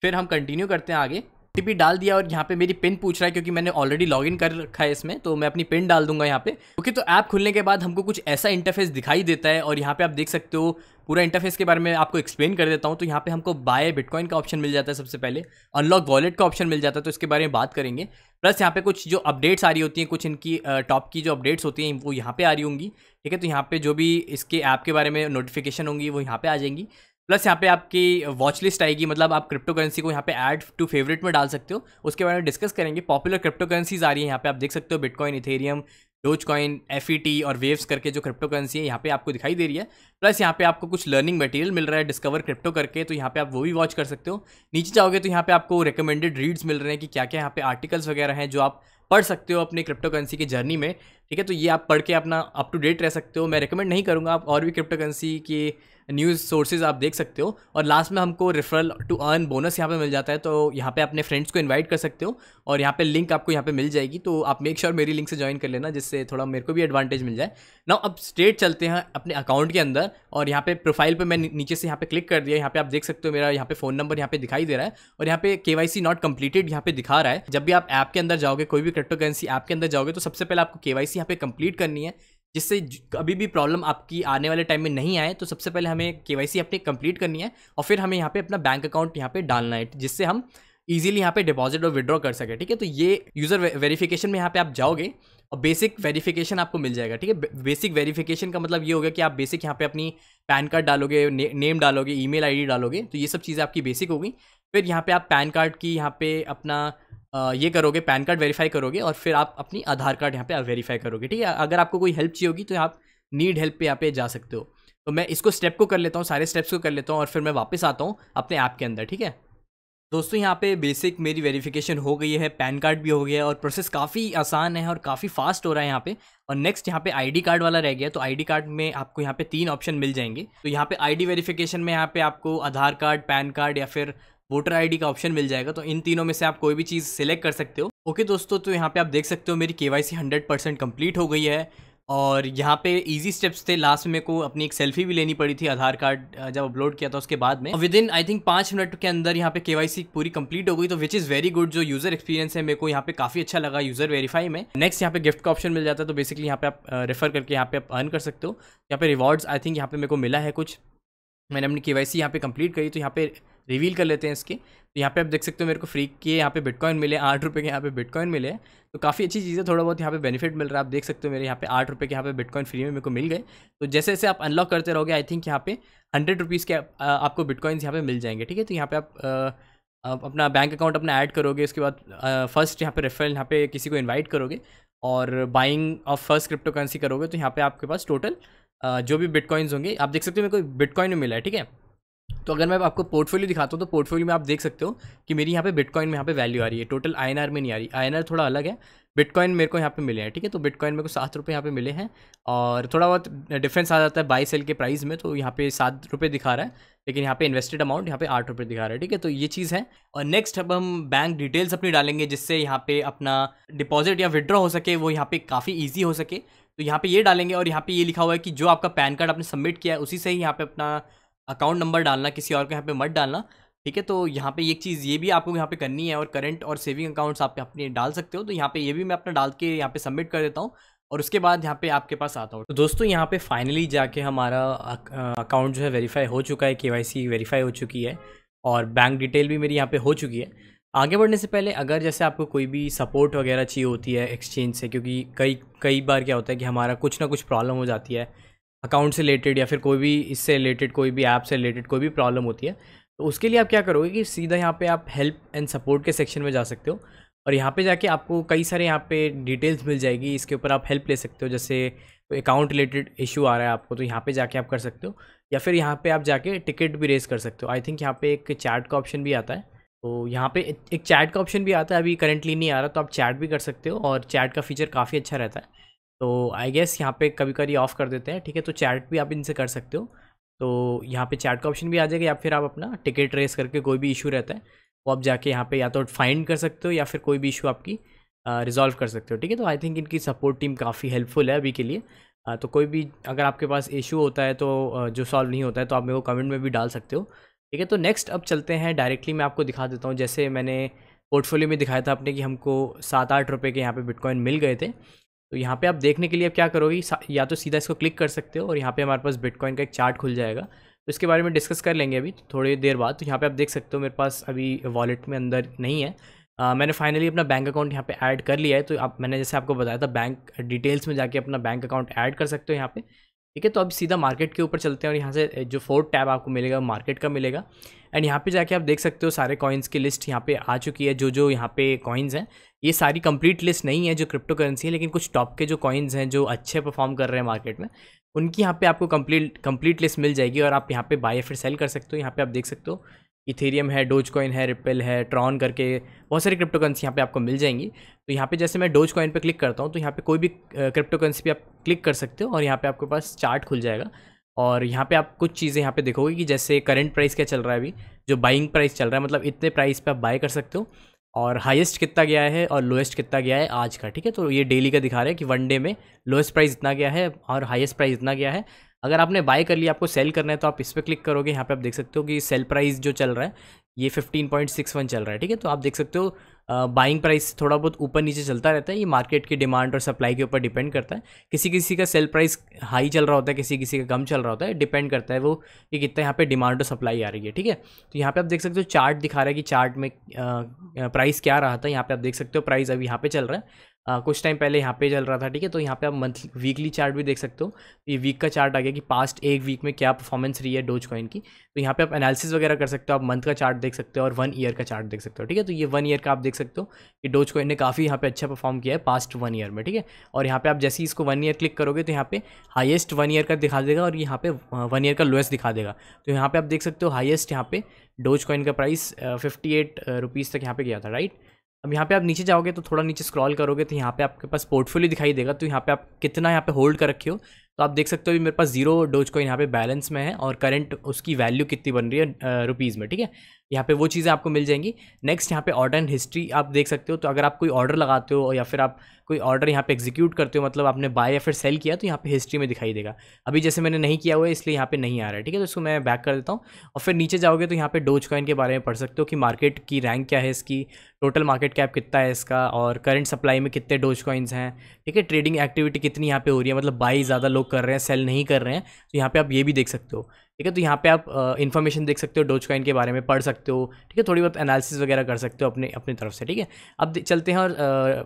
A: फिर हम कंटिन्यू करते हैं आगे ओटीपी डाल दिया और यहाँ पे मेरी पिन पूछ रहा है क्योंकि मैंने ऑलरेडी इन कर रखा है इसमें तो मैं अपनी पिन डाल दूंगा यहाँ पे ओके तो ऐप खुलने के बाद हमको कुछ ऐसा इंटरफेस दिखाई देता है और यहाँ पे आप देख सकते हो पूरा इंटरफेस के बारे में आपको एक्सप्लेन कर देता हूँ तो यहाँ पे हमको बाय बिटकॉइन का ऑप्शन मिल जाता है सबसे पहले अनलॉक वॉलेट का ऑप्शन मिल जाता है तो इसके बारे में बात करेंगे प्लस यहाँ पे कुछ जो अपडेट्स आ रही होती हैं कुछ इनकी टॉप की जो अपडेट्स होती हैं वो यहाँ पे आ रही होंगी ठीक है तो यहाँ पे जो भी इसके ऐप के बारे में नोटिफिकेशन होंगी वो यहाँ पे आ जाएंगी प्लस यहाँ पे आपकी वॉच लिस्ट आएगी मतलब आप क्रिप्टो करेंसी को यहाँ पे ऐड टू फेवरेट में डाल सकते हो उसके बारे में डिस्कस करेंगे पॉपुलर क्रिप्टो करेंसीज आ रही है यहाँ पे आप देख सकते हो bitcoin ethereum Dogecoin F और वेव्स करके जो क्रिप्टो करेंसी है यहाँ पे आपको दिखाई दे रही है प्लस यहाँ पे आपको कुछ लर्निंग मटेरियल मिल रहा है डिस्कवर क्रिप्टो करके तो यहाँ पे आप वो भी वॉच कर सकते हो नीचे जाओगे तो यहाँ पे आपको रिकमेंडेड रीड्स मिल रहे हैं कि क्या क्या यहाँ पे आर्टिकल्स वगैरह हैं जो आप पढ़ सकते हो अपने क्रिप्टो करेंसी की जर्नी में ठीक है तो ये आप पढ़ के अपना अप टू डेट रह सकते हो मैं रिकमेंड नहीं करूँगा आप और भी क्रिप्टो करेंसी के न्यूज़ सोर्सेज आप देख सकते हो और लास्ट में हमको रेफरल टू अर्न बोनस यहाँ पे मिल जाता है तो यहाँ पे अपने फ्रेंड्स को इनवाइट कर सकते हो और यहाँ पे लिंक आपको यहाँ पे मिल जाएगी तो आप मेक श्योर sure मेरी लिंक से ज्वाइन कर लेना जिससे थोड़ा मेरे को भी एडवांटेज मिल जाए ना अब स्ट्रेट चलते हैं अपने अकाउंट के अंदर और यहाँ पे प्रोफाइल पर मैं नीचे से यहाँ पे क्लिक कर दिया यहाँ पे आप देख सकते हो मेरा यहाँ पे फोन नंबर यहाँ पे दिखाई दे रहा है और यहाँ पे के वाई सी नॉट कम्प्लीटेड यहाँ पे दिखा रहा है जब भी आप ऐप के अंदर जाओगे कोई भी क्रिप्टो करेंसी ऐप के अंदर जाओगे तो सबसे पहले आपको के वाई सी यहाँ पे कंप्लीट करनी है जिससे कभी भी प्रॉब्लम आपकी आने वाले टाइम में नहीं आए तो सबसे पहले हमें के अपनी कंप्लीट करनी है और फिर हमें यहाँ पे अपना बैंक अकाउंट यहाँ पे डालना है जिससे हम ईजिली यहाँ पे डिपॉजिट और विड्रॉ कर सके ठीक है तो ये यूज़र वेरीफिकेशन में यहाँ पे आप जाओगे और बेसिक वेरिफिकेशन आपको मिल जाएगा ठीक है बेसिक वेरिफिकेशन का मतलब ये होगा कि आप बेसिक यहाँ पे अपनी पैन कार्ड डालोगे ने, नेम डालोगे ईमेल आईडी डालोगे तो ये सब चीज़ें आपकी बेसिक होगी फिर यहाँ पे आप पैन कार्ड की यहाँ पे अपना ये करोगे पैन कार्ड वेरीफाई करोगे और फिर आप अपनी आधार कार्ड यहाँ पे आप वेरीफाई करोगे ठीक है अगर आपको कोई हेल्प चाहिए होगी तो आप नीड हेल्प पे यहाँ पे जा सकते हो तो मैं इसको स्टेप को कर लेता हूँ सारे स्टेप्स को कर लेता हूँ और फिर मैं वापस आता हूँ अपने ऐप के अंदर ठीक है दोस्तों यहाँ पे बेसिक मेरी वेरिफिकेशन हो गई है पैन कार्ड भी हो गया है और प्रोसेस काफ़ी आसान है और काफ़ी फास्ट हो रहा है यहाँ पे और नेक्स्ट यहाँ पे आईडी कार्ड वाला रह गया तो आईडी कार्ड में आपको यहाँ पे तीन ऑप्शन मिल जाएंगे तो यहाँ पे आईडी वेरिफिकेशन में यहाँ पे आपको आधार कार्ड पैन कार्ड या फिर वोटर आईडी का ऑप्शन मिल जाएगा तो इन तीनों में से आप कोई भी चीज़ सिलेक्ट कर सकते हो ओके दोस्तों तो यहाँ पे आप देख सकते हो मेरी K Y C hundred percent complete हो गई है और यहाँ पे इजी स्टेप्स थे लास्ट में को अपनी एक सेल्फी भी लेनी पड़ी थी आधार कार्ड जब अपलोड किया था उसके बाद में विद इन आई थिंक पाँच मिनट के अंदर यहाँ पे केवाईसी पूरी कंप्लीट हो गई तो विच इज़ वेरी गुड जो यूज़र एक्सपीरियंस है मेरे को यहाँ पे काफ़ी अच्छा लगा यूज़र वेरीफाई में नेक्स्ट यहाँ पे गिफ्ट का ऑप्शन मिल जाता है तो बेसिकली यहाँ पे आप रेफर करके यहाँ पे आप अर्न कर सकते हो यहाँ पे रिवॉर्ड्स आई थिंक यहाँ पे मेरे को मिला है कुछ मैंने अपनी के वाई सी यहाँ पे कंप्लीट करी तो यहाँ पे रिवील कर लेते हैं इसकी तो यहाँ पे आप देख सकते हो मेरे को फ्री के यहाँ पे बिटकॉइन मिले आठ रुपये के यहाँ पे बिटकॉइन मिले तो काफ़ी अच्छी चीज़ है थोड़ा बहुत यहाँ पे बेनिफिट मिल रहा है आप देख सकते हो मेरे यहाँ पे आठ रुपये के यहाँ पे बिटकॉइन फ्री में मेरे को मिल गए तो जैसे जैसे आप अनलॉक करते रहोगे आई थिंक यहाँ पे हंड्रेड रुपीज़ के आपको बिटकॉइन्स यहाँ पे मिल जाएंगे ठीक है तो यहाँ पे आप, आप अपना बैंक अकाउंट अपना ऐड करोगे उसके बाद फर्स्ट यहाँ पे रेफरल यहाँ पे किसी को इन्वाइट करोगे और buying of first cryptocurrency करोगे तो यहाँ पे आपके पास टोटल जो भी बिटकॉइंस होंगे आप देख सकते हो मेरे को बिटकॉइन में मिला है ठीक है तो अगर मैं आपको पोर्टफोलियो दिखाता हूँ तो पोर्टफोलियो में आप देख सकते हो कि मेरी यहाँ पे बिटकॉइन में यहाँ पे वैल्यू आ रही है टोटल आई में नहीं आ रही आई थोड़ा अलग है बिटकॉइन मेरे को यहाँ पे मिले हैं ठीक है तो बिटकॉइन मेरे को सात रुपये यहाँ पे मिले हैं और थोड़ा बहुत डिफरेंस आ जाता है बाई सेल के प्राइस में तो यहाँ पे सात रुपये दिखा रहा है लेकिन यहाँ पे इन्वेस्टेड अमाउंट यहाँ पे आठ रुपये दिखा रहा है ठीक है तो ये चीज़ है और नेक्स्ट अब हम बैंक डिटेल्स अपनी डालेंगे जिससे यहाँ पे अपना डिपॉजिट या विड्रॉ हो सके वो यहाँ पे काफ़ी ईजी हो सके तो यहाँ पे ये डालेंगे और यहाँ पे ये लिखा हुआ है कि जो आपका पैन कार्ड आपने सबमिट किया है उसी से ही यहाँ पे अपना अकाउंट नंबर डालना किसी और के यहाँ पे मत डालना ठीक है तो यहाँ पे एक चीज़ ये भी आपको यहाँ पे करनी है और करंट और सेविंग अकाउंट्स आप अपने डाल सकते हो तो यहाँ पे ये भी मैं अपना डाल के यहाँ पे सबमिट कर देता हूँ और उसके बाद यहाँ पे आपके पास आता हूँ तो दोस्तों यहाँ पे फाइनली जाके हमारा अकाउंट जो है वेरीफाई हो चुका है के वेरीफाई हो चुकी है और बैंक डिटेल भी मेरी यहाँ पर हो चुकी है आगे बढ़ने से पहले अगर जैसे आपको कोई भी सपोर्ट वगैरह चाहिए होती है एक्सचेंज से क्योंकि कई कई बार क्या होता है कि हमारा कुछ ना कुछ प्रॉब्लम हो जाती है अकाउंट से रिलेटेड या फिर कोई भी इससे रिलेटेड कोई भी ऐप से रिलेटेड कोई भी प्रॉब्लम होती है तो उसके लिए आप क्या करोगे कि सीधा यहाँ पे आप हेल्प एंड सपोर्ट के सेक्शन में जा सकते हो और यहाँ पे जाके आपको कई सारे यहाँ पे डिटेल्स मिल जाएगी इसके ऊपर आप हेल्प ले सकते हो जैसे अकाउंट रिलेटेड इशू आ रहा है आपको तो यहाँ पे जाके आप कर सकते हो या फिर यहाँ पे आप जाके टिकट भी रेस कर सकते हो आई थिंक यहाँ पे एक चैट का ऑप्शन भी आता है तो यहाँ पे एक चैट का ऑप्शन भी आता है अभी करेंटली नहीं आ रहा तो आप चैट भी कर सकते हो और चैट का फीचर काफ़ी अच्छा रहता है तो आई गेस यहाँ पे कभी कभी ऑफ कर देते हैं ठीक है तो चैट भी आप इनसे कर सकते हो तो यहाँ पे चैट का ऑप्शन भी आ जाएगा या फिर आप अपना टिकट रेस करके कोई भी इशू रहता है वो आप जाके यहाँ पे या तो फाइंड कर सकते हो या फिर कोई भी इशू आपकी रिजॉल्व कर सकते हो ठीक है तो आई थिंक इनकी सपोर्ट टीम काफ़ी हेल्पफुल है अभी के लिए आ, तो कोई भी अगर आपके पास इशू होता है तो जो सॉल्व नहीं होता है तो आप मेरे को कमेंट में भी डाल सकते हो ठीक है तो नेक्स्ट अब चलते हैं डायरेक्टली मैं आपको दिखा देता हूँ जैसे मैंने पोर्टफोलियो में दिखाया था आपने कि हमको सात आठ रुपये के यहाँ पे बिटकॉइन मिल गए थे तो यहाँ पे आप देखने के लिए आप क्या करोगे या तो सीधा इसको क्लिक कर सकते हो और यहाँ पे हमारे पास बिटकॉइन का एक चार्ट खुल जाएगा तो इसके बारे में डिस्कस कर लेंगे अभी थोड़ी देर बाद तो यहाँ पे आप देख सकते हो मेरे पास अभी वॉलेट में अंदर नहीं है आ, मैंने फाइनली अपना बैंक अकाउंट यहाँ पे ऐड कर लिया है तो आप मैंने जैसे आपको बताया था बैंक डिटेल्स में जाके अपना बैंक अकाउंट ऐड कर सकते हो यहाँ पे ठीक है तो अब सीधा मार्केट के ऊपर चलते हैं और यहाँ से जो फोर्थ टैब आपको मिलेगा मार्केट का मिलेगा एंड यहाँ पे जाके आप देख सकते हो सारे कॉइन्स की लिस्ट यहाँ पे आ चुकी है जो जो यहाँ पे कॉइन्स हैं ये सारी कंप्लीट लिस्ट नहीं है जो क्रिप्टो करेंसी है लेकिन कुछ टॉप के जो कॉइन्स हैं जो अच्छे परफॉर्म कर रहे हैं मार्केट में उनकी यहाँ पे आपको कंप्लीट कंप्लीट लिस्ट मिल जाएगी और आप यहाँ पे बाय या फिर सेल कर सकते हो यहाँ पे आप देख सकते हो इथेरियम है डोज कॉइन है रिपल है ट्रॉन करके बहुत सारी क्रिप्टो करेंसी यहाँ पे आपको मिल जाएंगी तो यहाँ पे जैसे मैं डोज कॉइन पे क्लिक करता हूँ तो यहाँ पे कोई भी क्रिप्टो करेंसी पे आप क्लिक कर सकते हो और यहाँ पे आपके पास चार्ट खुल जाएगा और यहाँ पे आप कुछ चीज़ें यहाँ पे देखोगे कि जैसे करंट प्राइस क्या चल रहा है अभी जो बाइंग प्राइस चल रहा है मतलब इतने प्राइस पे आप बाय कर सकते हो और हाईएस्ट कितना गया है और लोएस्ट कितना गया है आज का ठीक है तो ये डेली का दिखा रहा है कि वन डे में लोएस्ट प्राइस इतना गया है और हाईएस्ट प्राइस इतना गया है अगर आपने बाय कर लिया आपको सेल करना है तो आप इस पर क्लिक करोगे यहाँ पे आप देख सकते हो कि सेल प्राइस जो चल रहा है ये वन चल रहा है ठीक है तो आप देख सकते हो बाइंग प्राइस थोड़ा बहुत ऊपर नीचे चलता रहता है ये मार्केट की डिमांड और सप्लाई के ऊपर डिपेंड करता है किसी किसी का सेल प्राइस हाई चल रहा होता है किसी किसी का कम चल रहा होता है डिपेंड करता है वो कि कितना यहाँ पे डिमांड और सप्लाई आ रही है ठीक है तो यहाँ पे आप देख सकते हो चार्ट दिखा रहा है कि चार्ट में प्राइस क्या रहा था यहाँ पे आप देख सकते हो प्राइस अभी यहाँ पे चल रहा है आ, कुछ टाइम पहले यहाँ पे चल रहा था ठीक है तो यहाँ पे आप मंथली वीकली चार्ट भी देख सकते हो ये वीक का चार्ट आ गया कि पास्ट एक वीक में क्या परफॉर्मेंस रही है डोज कॉइन की तो यहाँ पे आप एनालिसिस वगैरह कर सकते हो आप मंथ का चार्ट देख सकते हो और वन ईयर का चार्ट देख सकते हो ठीक है तो ये वन ईयर का आप देख सकते हो कि डोज कॉइन ने काफ़ी यहाँ पे अच्छा परफॉर्म किया है पास्ट वन ईयर में ठीक है और यहाँ पे आप जैसे ही इसको वन ईयर क्लिक करोगे तो यहाँ पे हाइएस्ट वन ईयर का दिखा देगा और यहाँ पे वन ईयर का लोएस्ट दिखा देगा तो यहाँ पे आप देख सकते हो हाइएस्ट यहाँ पे डोज कॉइन का प्राइस फिफ्टी एट रुपीज़ तक यहाँ पे गया था राइट अब यहाँ पे आप नीचे जाओगे तो थोड़ा नीचे स्क्रॉल करोगे तो यहाँ पे आपके पास पोर्टफोलियो दिखाई देगा तो यहाँ पे आप कितना यहाँ पे होल्ड कर रखे हो तो आप देख सकते हो अभी मेरे पास जीरो डोज कॉइन यहाँ पे बैलेंस में है और करंट उसकी वैल्यू कितनी बन रही है रुपीज़ में ठीक है यहाँ पे वो चीज़ें आपको मिल जाएंगी नेक्स्ट यहाँ पे ऑर्डर एंड हिस्ट्री आप देख सकते हो तो अगर आप कोई ऑर्डर लगाते हो या फिर आप कोई ऑर्डर यहाँ पे एग्जीक्यूट करते हो मतलब आपने बाय या फिर सेल किया तो यहाँ पे हिस्ट्री में दिखाई देगा अभी जैसे मैंने नहीं किया हुआ है इसलिए यहाँ पे नहीं आ रहा है ठीक है तो इसको मैं बैक कर देता हूँ और फिर नीचे जाओगे तो यहाँ पे डोज कॉइन के बारे में पढ़ सकते हो कि मार्केट की रैंक क्या है इसकी टोटल मार्केट कैप कितना है इसका और करंट सप्लाई में कितने डोज कॉइन्स हैं ठीक है ट्रेडिंग एक्टिविटी कितनी यहाँ पे हो रही है मतलब बाई ज़्यादा लोग कर रहे हैं सेल नहीं कर रहे हैं तो यहाँ पे आप ये भी देख सकते हो ठीक है तो यहाँ पे आप इन्फॉर्मेशन देख सकते हो डोज कॉइन के बारे में पढ़ सकते हो ठीक है थोड़ी बहुत एनालिसिस वगैरह कर सकते हो अपने अपनी तरफ से ठीक है अब चलते हैं और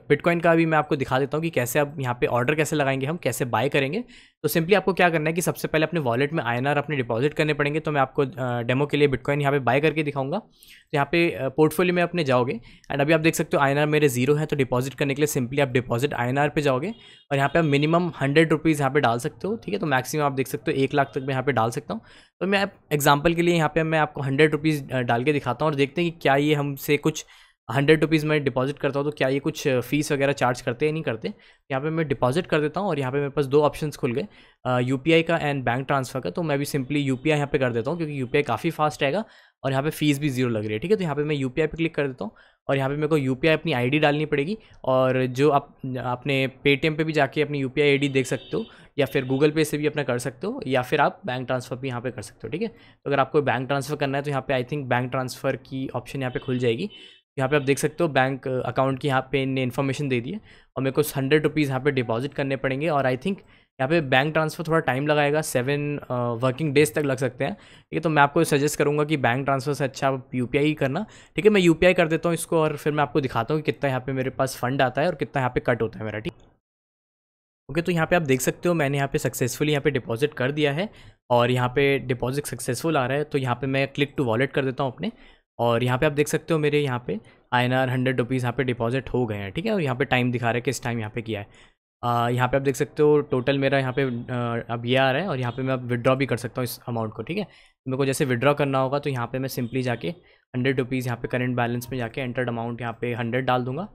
A: बिटकॉइन का भी मैं आपको दिखा देता हूँ कि कैसे आप यहाँ पे ऑर्डर कैसे लगाएंगे हम कैसे बाय करेंगे तो सिंपली आपको क्या करना है कि सबसे पहले अपने वॉलेट में आई अपने डिपॉजिट करने पड़ेंगे तो मैं आपको डेमो के लिए बिटकॉइन यहाँ पे बाय करके दिखाऊंगा तो यहाँ पे पोर्टफोलियो में अपने जाओगे एंड अभी आप देख सकते हो आई मेरे जीरो है तो डिपॉजिट करने के लिए सिंपली आप डिपॉजिट आई पे जाओगे और यहाँ पे आप मिनिमम हंड्रेड रुपीज़ यहाँ पे डाल सकते हो ठीक है तो मैक्सिमम आप देख सकते हो एक लाख तक मैं यहाँ पे डाल सकता हूँ तो मैं एग्जाम्पल के लिए यहाँ पे मैं आपको हंड्रेड रुपीज़ डाल के दिखाता हूँ और देखते हैं कि क्या ये हमसे कुछ हंड्रेड रुपीज़ मैं डिपॉजिट करता हूँ तो क्या ये कुछ फ़ीस वगैरह चार्ज करते हैं नहीं करते यहाँ पे मैं डिपॉजिट कर देता हूँ और यहाँ पे मेरे पास दो ऑप्शन खुल गए यू का एंड बैंक ट्रांसफ़र का तो मैं भी सिंपली यू पी आई यहाँ पर कर देता हूँ क्योंकि यू पी आई काफ़ी फास्ट आएगा और यहाँ पे फीस भी जीरो लग रही है ठीक है तो यहाँ पे मैं यू पी आई पर क्लिक कर देता हूँ और यहाँ पे मेरे को यू पी आई अपनी आई डी डालनी पड़ेगी और जो आप अपने पेटीएम पे भी जाके अपनी U P I I D देख सकते हो या फिर गूगल पे से भी अपना कर सकते हो या फिर आप बैंक ट्रांसफ़र भी यहाँ पे कर सकते हो ठीक है तो अगर आपको बैंक ट्रांसफ़र करना है तो यहाँ पे आई थिंक बैंक ट्रांसफ़र की ऑप्शन यहाँ पे खुल जाएगी यहाँ पे आप देख सकते हो बैंक अकाउंट की यहाँ पे इनने इन्फॉर्मेशन दे दी है और मेरे को हंड्रेड रुपीज़ यहाँ पे डिपॉजिट करने पड़ेंगे और आई थिंक यहाँ पे बैंक ट्रांसफ़र थोड़ा टाइम लगाएगा सेवन वर्किंग डेज तक लग सकते हैं ठीक है तो मैं आपको सजेस्ट करूँगा कि बैंक ट्रांसफ़र से अच्छा आप यू ही करना ठीक है मैं यू कर देता हूँ इसको और फिर मैं आपको दिखाता हूँ कि कितना यहाँ पर मेरे पास फंड आता है और कितना यहाँ पर कट होता है मेरा ठीक ओके तो यहाँ पे आप देख सकते हो मैंने यहाँ पे सक्सेसफुली यहाँ पे डिपॉजिट कर दिया है और यहाँ पे डिपॉजिट सक्सेसफुल आ रहा है तो यहाँ पे मैं क्लिक टू वॉलेट कर देता हूँ अपने और यहाँ पे आप देख सकते हो मेरे यहाँ पे I N R hundred rupees यहाँ पे डिपॉजिट हो गए हैं ठीक है और यहाँ पे टाइम दिखा रहा है किस टाइम यहाँ पे किया है यहाँ पे आप देख सकते हो टोटल मेरा यहाँ पे आ, अब ये आ रहा है और यहाँ पे मैं अब विदड्रॉ भी कर सकता हूँ इस अमाउंट को ठीक है मेरे को जैसे विदड्रॉ करना होगा तो यहाँ पे मैं सिंपली जाके हंड्रेड रुपीज़ यहाँ पे करेंट बैलेंस में जाके एंटर्ड अमाउंट यहाँ पे हंड्रेड डाल दूंगा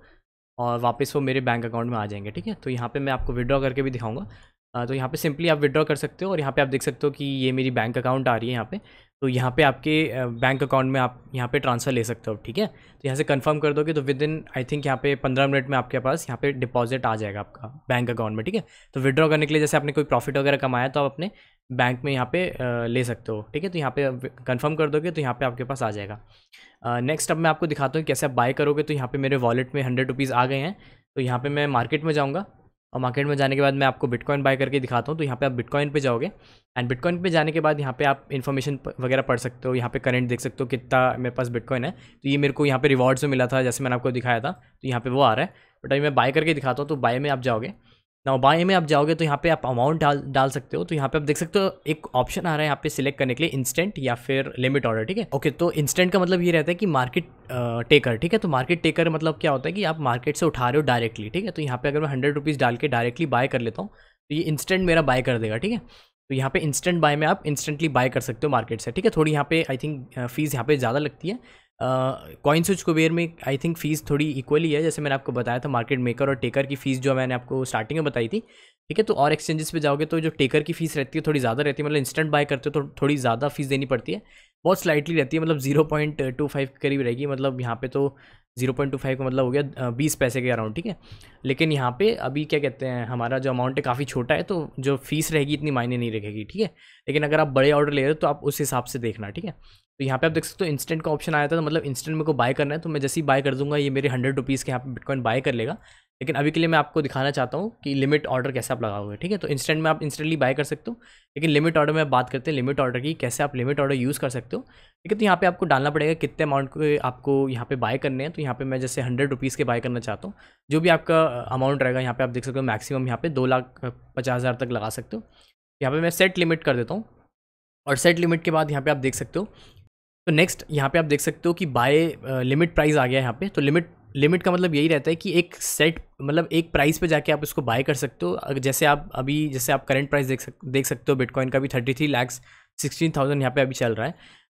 A: और वापस वो मेरे बैंक अकाउंट में आ जाएंगे ठीक है तो यहाँ पर मैं आपको विदड्रॉ करके भी दिखाऊँगा तो यहाँ पर सिंपली आप विदड्रॉ कर सकते हो और यहाँ पर आप देख सकते हो कि ये मेरी बैंक अकाउंट आ रही है यहाँ पर तो यहाँ पे आपके बैंक अकाउंट में आप यहाँ पे ट्रांसफ़र ले सकते हो ठीक है तो यहाँ से कंफर्म कर दोगे तो विद इन आई थिंक यहाँ पे पंद्रह मिनट में आपके पास यहाँ पे डिपॉजिट आ जाएगा आपका बैंक अकाउंट में ठीक है तो विड्रॉ करने के लिए जैसे आपने कोई प्रॉफिट वगैरह कमाया तो आप अपने बैंक में यहाँ पे ले सकते हो ठीक है तो यहाँ पे कंफर्म कर दोगे तो यहाँ पे आपके पास आ जाएगा नेक्स्ट अब मैं आपको दिखाता हूँ कैसे आप बाय करोगे तो यहाँ पे मेरे वॉलेट में हंड्रेड रुपीज़ आ गए हैं तो यहाँ पे मैं मार्केट में जाऊँगा और मार्केट में जाने के बाद मैं आपको बिटकॉइन बाय करके दिखाता हूँ तो यहाँ पे आप बिटकॉइन पे जाओगे एंड बिटकॉइन पे जाने के बाद यहाँ पे आप इन्फॉर्मेशन वगैरह पढ़ सकते हो यहाँ पे करंट देख सकते हो कितना मेरे पास बिटकॉइन है तो ये मेरे को यहाँ पे रिवॉर्ड्स में मिला था जैसे मैंने आपको दिखाया था तो यहाँ पे वो आ रहा है बट अभी मैं बाय करके दिखाता हूँ तो बाय में आप जाओगे ना बाएँ में आप जाओगे तो यहाँ पे आप अमाउंट डाल डाल सकते हो तो यहाँ पे आप देख सकते हो एक ऑप्शन आ रहा है यहाँ पे सिलेक्ट करने के लिए इंस्टेंट या फिर लिमिट ऑर्डर ठीक है ओके तो इंस्टेंट का मतलब ये रहता है कि मार्केट टेकर ठीक है तो मार्केट टेकर मतलब क्या होता है कि आप मार्केट से उठा रहे हो डायरेक्टली ठीक है तो यहाँ पे अगर मैं हंड्रेड रुपीज़ डाल के डायरेक्टली बाय कर लेता हूँ तो ये इंस्टेंट मेरा बाय कर देगा ठीक है तो यहाँ पे इंस्टेंट बाय में आप इंस्टेंटली बाय कर सकते हो मार्केट से ठीक है थोड़ी यहाँ पे आई थिंक फीस यहाँ पे ज़्यादा लगती है कॉइन स्विच कुबेर में आई थिंक फ़ीस थोड़ी इक्वली है जैसे मैंने आपको बताया था मार्केट मेकर और टेकर की फ़ीस जो मैंने आपको स्टार्टिंग में बताई थी ठीक है तो और एक्सचेंजेस पे जाओगे तो जो टेकर की फीस रहती है थोड़ी ज़्यादा रहती है मतलब इंस्टेंट बाय करते हो तो थोड़ी ज़्यादा फीस देनी पड़ती है बहुत स्लाइटली रहती है मतलब जीरो पॉइंट टू फाइव के करीब रहेगी मतलब यहाँ पे तो जीरो पॉइंट टू फाइव का मतलब हो गया बीस पैसे के अराउंड ठीक है लेकिन यहाँ पे अभी क्या कहते हैं हमारा जो अमाउंट है काफ़ी छोटा है तो जो फीस रहेगी इतनी मायने नहीं रखेगी ठीक है लेकिन अगर आप बड़े ऑर्डर ले रहे हो तो आप उस हिसाब से देखना ठीक है तो यहाँ पे आप देख सकते हो इंस्टेंट का ऑप्शन आया था तो मतलब इंस्टेंट मेरे को बाय करना है तो मैं जैसे ही बाय कर दूंगा ये मेरे हंड्रेड रुपीज़ के यहाँ पे बिटकॉइन बाय कर लेगा लेकिन अभी के लिए मैं आपको दिखाना चाहता हूँ कि लिमिट ऑर्डर कैसे आप लगाओगे ठीक है तो इंस्टेंट में आप इंस्टेंटली बाय कर सकते हो लेकिन लिमिट ऑर्डर में बात करते हैं लिमिट ऑर्डर की कैसे आप लिमिट ऑर्डर यूज़ कर सकते हो ठीक है तो यहाँ पे आपको डालना पड़ेगा कितने अमाउंट के आपको यहाँ पे बाय करने हैं तो यहाँ पे मैं जैसे हंड्रेड रुपीज़ के बाय करना चाहता हूँ जो भी आपका अमाउंट रहेगा यहाँ पे आप देख सकते हो मैक्सिमम यहाँ पे दो लाख पचास हज़ार तक लगा सकते हो यहाँ पे मैं सेट लिमिट कर देता हूँ और सेट लिमिट के बाद यहाँ पे आप देख सकते हो तो नेक्स्ट यहाँ पे आप देख सकते हो कि बाय लिमिट प्राइस आ गया यहाँ पे तो लिमिट लिमिट का मतलब यही रहता है कि एक सेट मतलब एक प्राइस पे जाके आप इसको बाय कर सकते हो जैसे आप अभी जैसे आप करंट प्राइस देख सक देख सकते हो बिटकॉइन का भी thirty three lakhs sixteen thousand यहाँ पे अभी चल रहा है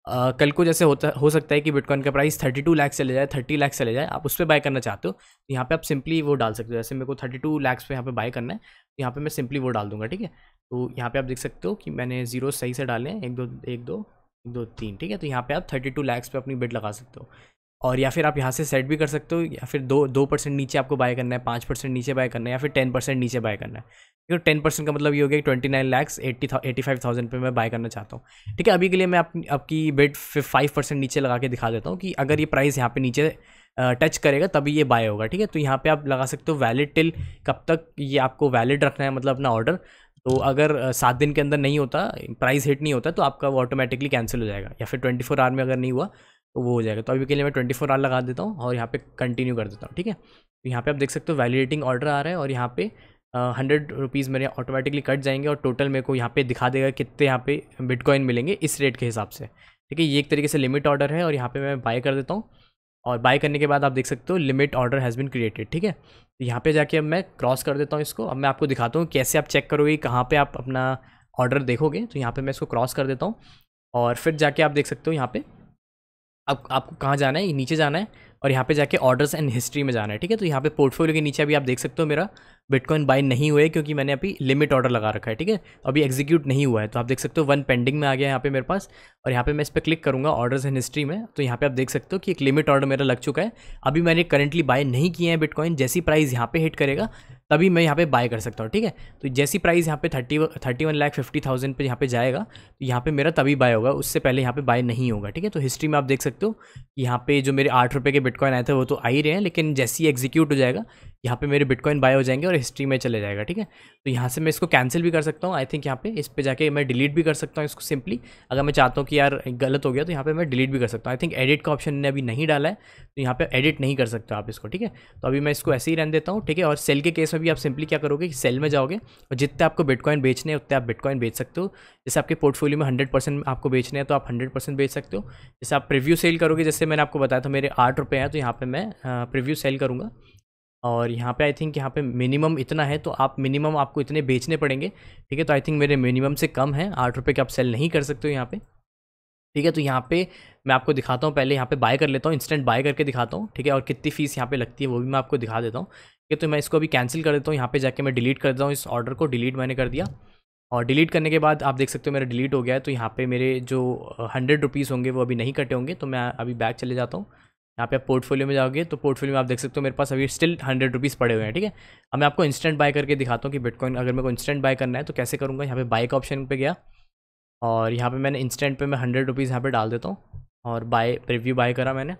A: आ, कल को जैसे होता हो सकता है कि बिटकॉइन का प्राइस थर्टी टू लैक्स चले जाए थर्टी लैक्स चले जाए आप उस पर बाय करना चाहते हो तो यहाँ पे आप सिंपली वो डाल सकते हो जैसे मेरे को थर्टी टू लैक्स पे यहाँ पे बाय करना है तो यहाँ पे मैं सिंपली वो डाल दूंगा ठीक है तो यहाँ पे आप देख सकते हो कि मैंने जीरो सही से डाले हैं एक दो एक दो एक दो तीन ठीक है तो यहाँ पे आप थर्टी टू लैक्स पे अपनी बेड लगा सकते हो और या फिर आप यहाँ से सेट भी कर सकते हो या फिर दो दो परसेंट नीचे आपको बाय करना है पाँच परसेंट नीचे बाय करना है या फिर टेन परसेंट नीचे बाय करना है ठीक टेन परसेंट का मतलब ये हो गया कि twenty nine lakhs eighty eighty five thousand पर मैं बाय करना चाहता हूँ ठीक है अभी के लिए मैं आप, आपकी बेड फाइव परसेंट नीचे लगा के दिखा देता हूँ कि अगर ये प्राइस यहाँ पर नीचे टच करेगा तभी ये बाय होगा ठीक है तो यहाँ पे आप लगा सकते हो वैलिड टिल कब तक ये आपको वैलिड रखना है मतलब अपना ऑर्डर तो अगर सात दिन के अंदर नहीं होता प्राइस हिट नहीं होता तो आपका वो ऑटोमेटिकली कैंसिल हो जाएगा या फिर ट्वेंटी फोर आवर में अगर नहीं हुआ तो वो हो जाएगा तो अभी के लिए मैं ट्वेंटी फोर आवर लगा देता हूँ और यहाँ पे कंटिन्यू कर देता हूँ ठीक है तो यहाँ पे आप देख सकते हो वैलिडेटिंग ऑर्डर आ रहा है और यहाँ पे हंड्रेड रुपीज़ मेरे ऑटोमेटिकली कट जाएंगे और टोटल मेरे को यहाँ पे दिखा देगा कितने यहाँ पे बिटकॉइन मिलेंगे इस रेट के हिसाब से ठीक है ये एक तरीके से लिमिट ऑर्डर है और यहाँ पर मैं बाय कर देता हूँ और बाय करने के बाद आप देख सकते हो limit order has been created ठीक है तो यहाँ पर जाके अब मैं क्रॉस कर देता हूँ इसको अब मैं आपको दिखाता हूँ कैसे आप चेक करोगे कहाँ पर आप अपना ऑर्डर देखोगे तो यहाँ पर मैं इसको क्रॉस कर देता हूँ और फिर जाके आप देख सकते हो यहाँ पर अब आपको कहाँ जाना है नीचे जाना है और यहाँ पे जाके ऑर्डर्स एंड हिस्ट्री में जाना है ठीक है तो यहाँ पे पोर्टफोलियो के नीचे अभी आप देख सकते हो मेरा बिटकॉइन बाय नहीं हुए क्योंकि मैंने अभी लिमिट ऑर्डर लगा रखा है ठीक है अभी एग्जीक्यूट नहीं हुआ है तो आप देख सकते हो वन पेंडिंग में आ गया है यहाँ पे मेरे पास और यहाँ पे मैं इस पर क्लिक करूँगा ऑर्डर्स एंड हिस्ट्री में तो यहाँ पे आप देख सकते हो कि एक लिमिट ऑर्डर मेरा लग चुका है अभी मैंने करंटली बाय नहीं किया है बिटकॉइन जैसी प्राइस यहाँ पे हिट करेगा तभी मैं यहाँ पे बाय कर सकता हूँ ठीक है तो जैसी प्राइस यहाँ पे thirty thirty one lakh fifty thousand पर यहाँ पे जाएगा तो यहाँ पे मेरा तभी बाय होगा उससे पहले यहाँ पे बाय नहीं होगा ठीक है तो हिस्ट्री में आप देख सकते हो यहाँ पे जो मेरे आठ रुपये के बिटकॉइन आए थे वो तो आ ही रहे हैं लेकिन जैसी एग्जीक्यूट हो जाएगा यहाँ पे मेरे बिटकॉइन बाय हो जाएंगे और हिस्ट्री में चले जाएगा ठीक है तो यहाँ से मैं इसको कैंसिल भी कर सकता हूँ आई थिंक यहाँ पे इस पर जाके मैं डिलीट भी कर सकता हूँ इसको सिंपली अगर मैं चाहता हूँ कि यार गलत हो गया तो यहाँ पे मैं डिलीट भी कर सकता हूँ आई थिंक एडिट का ऑप्शन ने अभी नहीं डाला है तो यहाँ पर एडिट नहीं कर सकते आप इसको ठीक है तो अभी मैं इसको ऐसे ही रहने देता हूँ ठीक है और सेल के केस में भी आप सिंपली क्या करोगे कि सेल में जाओगे और जितने आपको बिटकॉइन बेचने हैं उतने आप बिटकॉइन बेच सकते हो जैसे आपके पोर्टफोलियो में हंड्रेड परसेंट आपको बेचने हैं तो आप हंड्रेड परसेंट बेच सकते हो जैसे आप प्रिव्यू सेल करोगे जैसे मैंने आपको बताया था मेरे आठ रुपये हैं तो यहाँ पर मैं प्रिव्यू हाँ, सेल करूँगा और यहाँ पे आई थिंक यहाँ पे मिनिमम इतना है तो आप मिनिमम आपको इतने बेचने पड़ेंगे ठीक है तो आई थिंक मेरे मिनिमम से कम है आठ रुपये के आप सेल नहीं कर सकते हो यहाँ पे ठीक है तो यहाँ पे मैं आपको दिखाता हूँ पहले यहाँ पे बाय कर लेता हूँ इंस्टेंट बाय करके दिखाता हूँ ठीक है और कितनी फीस यहाँ पे लगती है वो भी मैं आपको दिखा देता हूँ ठीक है तो मैं इसको अभी कैंसिल कर देता हूँ यहाँ पे जाके मैं डिलीट कर देता हूँ इस ऑर्डर को डिलीट मैंने कर दिया और डिलीट करने के बाद आप देख सकते हो मेरा डिलीट हो गया है तो यहाँ पर मेरे जो हंड्रेड रुपीज़ होंगे वो अभी नहीं कटे होंगे तो मैं अभी बैक चले जाता हूँ यहाँ पे आप पोर्टफोलियो में जाओगे तो पोर्टफोलियो में आप देख सकते हो मेरे पास अभी स्टिल हंड्रेड रुपीज़ पड़े हुए हैं ठीक है अब मैं आपको इंस्टेंट बाय करके दिखाता हूँ कि बिटकॉइन अगर मेरे को इंस्टेंट बाय करना है तो कैसे करूँगा यहाँ पे बाय का ऑप्शन पे गया और यहाँ पे मैंने इंस्टेंट पे मैं हंड्रेड रुपीज़ यहाँ पे डाल देता हूँ और बाय रिव्यू बाय करा मैंने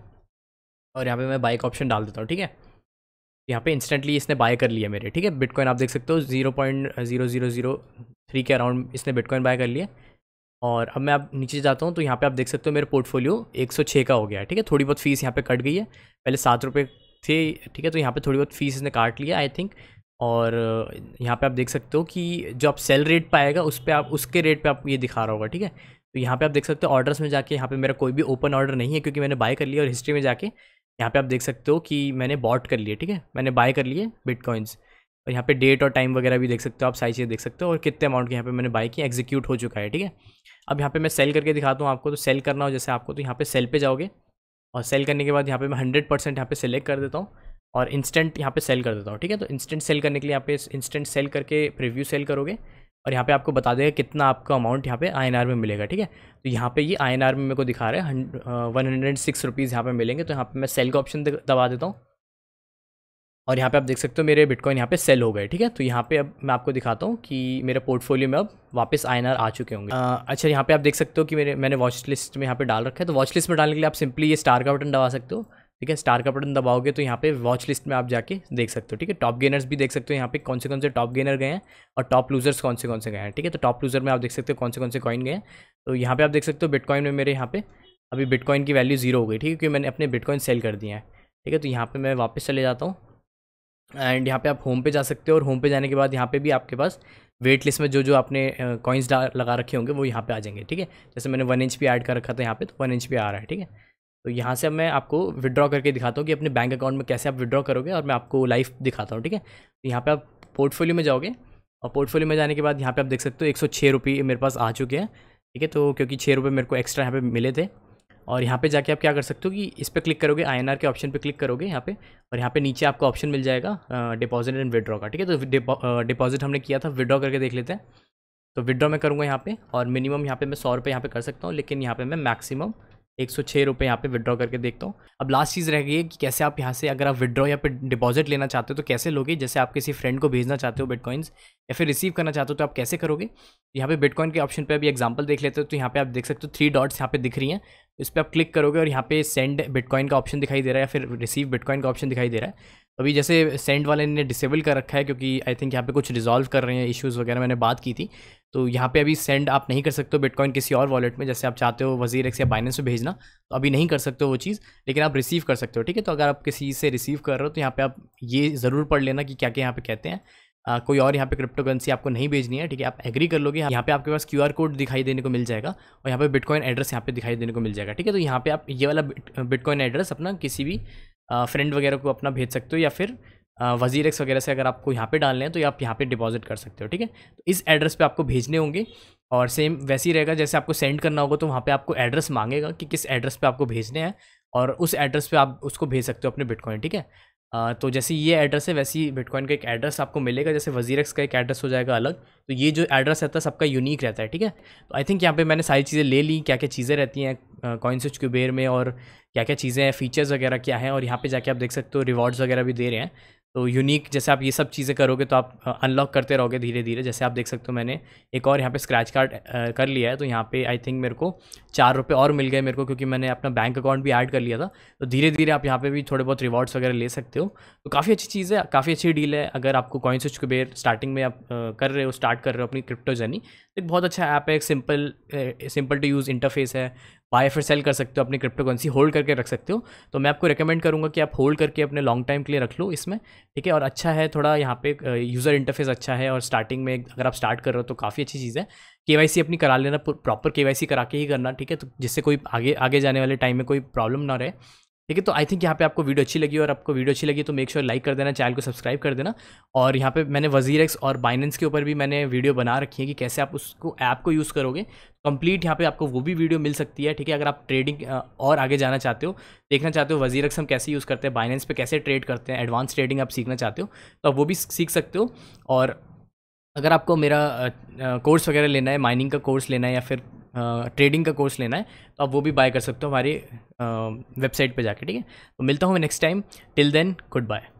A: और यहाँ पर मैं बाइक ऑप्शन डाल देता हूँ ठीक है यहाँ पे इंस्टेंटली इसने बाय कर लिया मेरे ठीक है बिटकॉइन आप देख सकते हो zero point zero zero zero three के अराउंड इसने बिटकॉइन बाय कर लिया और अब मैं आप नीचे जाता हूँ तो यहाँ पे आप देख सकते हो मेरा पोर्टफोलियो 106 का हो गया ठीक है थोड़ी बहुत फीस यहाँ पे कट गई है पहले सात रुपये थे ठीक है तो यहाँ पे थोड़ी बहुत फीस इसने काट लिया आई थिंक और यहाँ पे आप देख सकते हो कि जो आप सेल रेट पाएगा उस पर आप उसके रेट पर आप ये दिखा रहा होगा ठीक है तो यहाँ पर आप देख सकते हो ऑर्डर्स में जाके यहाँ पर मेरा कोई भी ओपन ऑर्डर नहीं है क्योंकि मैंने बाय कर लिया और हिस्ट्री में जाके यहाँ पर आप देख सकते हो कि मैंने बॉट कर लिए ठीक है मैंने बाय कर लिए बिटकॉइंस और यहाँ पे डेट और टाइम वगैरह भी देख सकते हो आप सारी चीज़ें देख सकते हो और कितने अमाउंट के यहाँ पे मैंने बाई की एग्जीक्यूट हो चुका है ठीक है अब यहाँ पे मैं सेल करके दिखाता हूँ आपको तो सेल करना हो जैसे आपको तो यहाँ पे सेल पे जाओगे और सेल करने के बाद यहाँ पे मैं हंड्रेड परसेंट यहाँ पे सेलेक्ट कर देता हूँ और इंस्टेंट यहाँ पे सेल कर देता हूँ ठीक है तो इंस्टेंट सेल करने के लिए यहाँ पे इंस्टेंट सेल करके प्रिव्यू सेल करोगे और यहाँ पे आपको बता देगा कितना आपका अमाउंट यहाँ पे आई में मिलेगा ठीक है तो यहाँ पे ये आई में मेरे को दिखा रहा है वन हंड्रेड सिक्स रुपीज़ यहाँ पर मिलेंगे तो यहाँ पर मैं सेल का ऑप्शन दबा देता हूँ और यहाँ पे आप देख सकते हो मेरे बिटकॉइन यहाँ पे सेल हो गए ठीक है तो यहाँ पे अब मैं आपको दिखाता हूँ कि मेरे पोर्टफोलियो में अब वापस आई आ चुके होंगे अच्छा यहाँ पे आप देख सकते हो कि मेरे मैंने वॉच लिस्ट में यहाँ पे डाल रखा है तो वॉच लिस्ट में डालने के लिए आप सिंपली ये स्टार का बटन दबा सकते हो ठीक है स्टार का बटन दबाओगे तो यहाँ पे वॉच लिस्ट में आप जाके देख सकते हो ठीक है टॉप गेनर्स भी देख सकते हो यहाँ पे कौन से कौन से टॉप गेनर गए हैं और टॉप लूजर्स कौन से कौन से गए हैं ठीक है तो टॉप लूजर में आप देख सकते हो कौन से कौन से कॉइन गए तो यहाँ पर आप देख सकते हो बिटकॉइन में मेरे यहाँ पे अभी बिटकॉइन की वैल्यू जीरो हो गई ठीक है क्योंकि मैंने अपने बिटकॉइन सेल कर दिए हैं ठीक है तो यहाँ पर मैं वापस चले जाता हूँ एंड यहाँ पे आप होम पे जा सकते हो और होम पे जाने के बाद यहाँ पे भी आपके पास वेट लिस्ट में जो जो आपने कॉइन्स डाल लगा रखे होंगे वो यहाँ पे आ जाएंगे ठीक है जैसे मैंने वन इंच भी ऐड कर रखा था यहाँ पे तो वन इंच भी आ रहा है ठीक है तो यहाँ से अब मैं आपको विड्रॉ करके दिखाता हूँ कि अपने बैंक अकाउंट में कैसे आप विड्रॉ करोगे और मैं आपको लाइव दिखाता हूँ ठीक है तो यहाँ पर आप पोर्टफोलियो में जाओगे और पोर्टफोलियो में जाने के बाद यहाँ पर आप देख सकते हो एक सौ मेरे पास आ चुके हैं ठीक है तो क्योंकि छः रुपये मेरे को एक्स्ट्रा यहाँ पे मिले थे और यहाँ पे जाके आप क्या कर सकते हो कि इस पर क्लिक करोगे आई के ऑप्शन पे क्लिक करोगे यहाँ पे और यहाँ पे नीचे आपको ऑप्शन मिल जाएगा डिपॉजिट एंड विड्रॉ का ठीक है तो डिपॉजिट हमने किया था विड्रॉ करके देख लेते हैं तो विड्रॉ मैं करूँगा यहाँ पे और मिनिमम यहाँ पे मैं सौ रुपये यहाँ पे कर सकता हूँ लेकिन यहाँ पे मैं मैक्सिमम एक सौ छः रुपये यहाँ पे विड्रॉ करके देखता हूँ अब लास्ट चीज़ रह गई है कि कैसे आप यहाँ से अगर आप विड्रॉ या फिर डिपॉजिट लेना चाहते हो तो कैसे लोगे जैसे आप किसी फ्रेंड को भेजना चाहते हो बिटकॉइंस या फिर रिसीव करना चाहते हो तो आप कैसे करोगे यहाँ पे बिटकॉइन के ऑप्शन पे अभी एग्जांपल देख लेते हो तो यहाँ पे आप देख सकते हो थ्री डॉट्स यहाँ पे दिख रही हैं इस पर आप क्लिक करोगे और यहाँ पे सेंड बिटकॉइन का ऑप्शन दिखाई दे रहा है या फिर रिसीव बिटकॉइन का ऑप्शन दिखाई दे रहा है अभी जैसे सेंड वाले ने डिसेबल कर रखा है क्योंकि आई थिंक यहाँ पे कुछ रिजॉल्व कर रहे हैं इश्यूज़ वगैरह मैंने बात की थी तो यहाँ पे अभी सेंड आप नहीं कर सकते हो बिटकॉइन किसी और वॉलेट में जैसे आप चाहते हो वजीर एक्स या बाइनेंस में भेजना तो अभी नहीं कर सकते हो वो चीज़ लेकिन आप रिसीव कर सकते हो ठीक है तो अगर आप किसी से रिसीव कर रहे हो तो यहाँ पर आप ये ज़रूर पढ़ लेना कि क्या क्या यहाँ पर कहते हैं आ, हाँ, कोई और यहाँ पे क्रिप्टो करेंसी आपको नहीं भेजनी है ठीक है आप एग्री कर लोगे यहाँ पे आपके पास क्यू कोड दिखाई देने को मिल जाएगा और यहाँ पे बिटकॉइन एड्रेस यहाँ पे दिखाई देने को मिल जाएगा ठीक है तो यहाँ पे आप ये वाला बिटकॉइन एड्रेस अपना किसी भी फ्रेंड वगैरह को अपना भेज सकते हो या फिर वजीर एक्स वगैरह से अगर आपको यहाँ पे डालने हैं तो आप यहाँ पे डिपॉजिट कर सकते हो ठीक है तो इस एड्रेस पे आपको भेजने होंगे और सेम वैसे ही रहेगा जैसे आपको सेंड करना होगा तो वहाँ पे आपको एड्रेस मांगेगा कि किस एड्रेस पे आपको भेजने हैं और उस एड्रेस पे आप उसको भेज सकते हो अपने बिटकॉइन ठीक है तो जैसे ये एड्रेस है वैसे ही बिटकॉइन का एक एड्रेस आपको मिलेगा जैसे एक्स का एक एड्रेस हो जाएगा अलग तो ये जो एड्रेस रहता है सबका यूनिक रहता है ठीक है तो आई थिंक यहाँ पे मैंने सारी चीज़ें ले ली क्या क्या चीज़ें रहती हैं कॉइन स्विच क्यूबेर में और क्या क्या चीज़ें हैं फीचर्स वगैरह क्या हैं और यहाँ पे जाके आप देख सकते हो रिवॉर्ड्स वगैरह भी दे रहे हैं तो यूनिक जैसे आप ये सब चीज़ें करोगे तो आप अनलॉक करते रहोगे धीरे धीरे जैसे आप देख सकते हो मैंने एक और यहाँ पे स्क्रैच कार्ड कर लिया है तो यहाँ पे आई थिंक मेरे को चार रुपये और मिल गए मेरे को क्योंकि मैंने अपना बैंक अकाउंट भी ऐड कर लिया था तो धीरे धीरे आप यहाँ पे भी थोड़े बहुत रिवॉर्ड्स वगैरह ले सकते हो तो काफ़ी अच्छी चीज़ है काफ़ी अच्छी डील है अगर आपको कॉइन स्विच कुबेर स्टार्टिंग में आप कर रहे हो स्टार्ट कर रहे हो अपनी क्रिप्टो जर्नी एक बहुत अच्छा ऐप है एक simple simple to use interface है बाय फिर सेल कर सकते हो अपनी क्रिप्टो करेंसी होल्ड करके रख सकते हो तो मैं आपको रिकमेंड करूँगा कि आप होल्ड करके अपने लॉन्ग टाइम के लिए रख लो इसमें ठीक है और अच्छा है थोड़ा यहाँ पे यूज़र इंटरफेस अच्छा है और स्टार्टिंग में अगर आप स्टार्ट कर रहे हो तो काफ़ी अच्छी चीज़ है के अपनी करा लेना प्रॉपर के करा के ही करना ठीक है तो जिससे कोई आगे आगे जाने वाले टाइम में कोई प्रॉब्लम ना रहे ठीक है तो आई थिंक यहाँ पे आपको वीडियो अच्छी लगी और आपको वीडियो अच्छी लगी तो मेक श्योर लाइक कर देना चैनल को सब्सक्राइब कर देना और यहाँ पे मैंने वजीर एक्स और बाइनेंस के ऊपर भी मैंने वीडियो बना रखी है कि कैसे आप उसको ऐप को यूज़ करोगे कंप्लीट यहाँ पे आपको वो भी वीडियो मिल सकती है ठीक है अगर आप ट्रेडिंग और आगे जाना चाहते हो देखना चाहते हो वजीर एक्स हम कैसे यूज़ करते हैं बाइनेंस पर कैसे ट्रेड करते हैं एडवांस ट्रेडिंग आप सीखना चाहते हो तो आप वो भी सीख सकते हो और अगर आपको मेरा कोर्स वगैरह लेना है माइनिंग का कोर्स लेना है या फिर ट्रेडिंग का कोर्स लेना है तो आप वो भी बाय कर सकते हो हमारी वेबसाइट पे जाके ठीक है तो मिलता हूँ next time till then good bye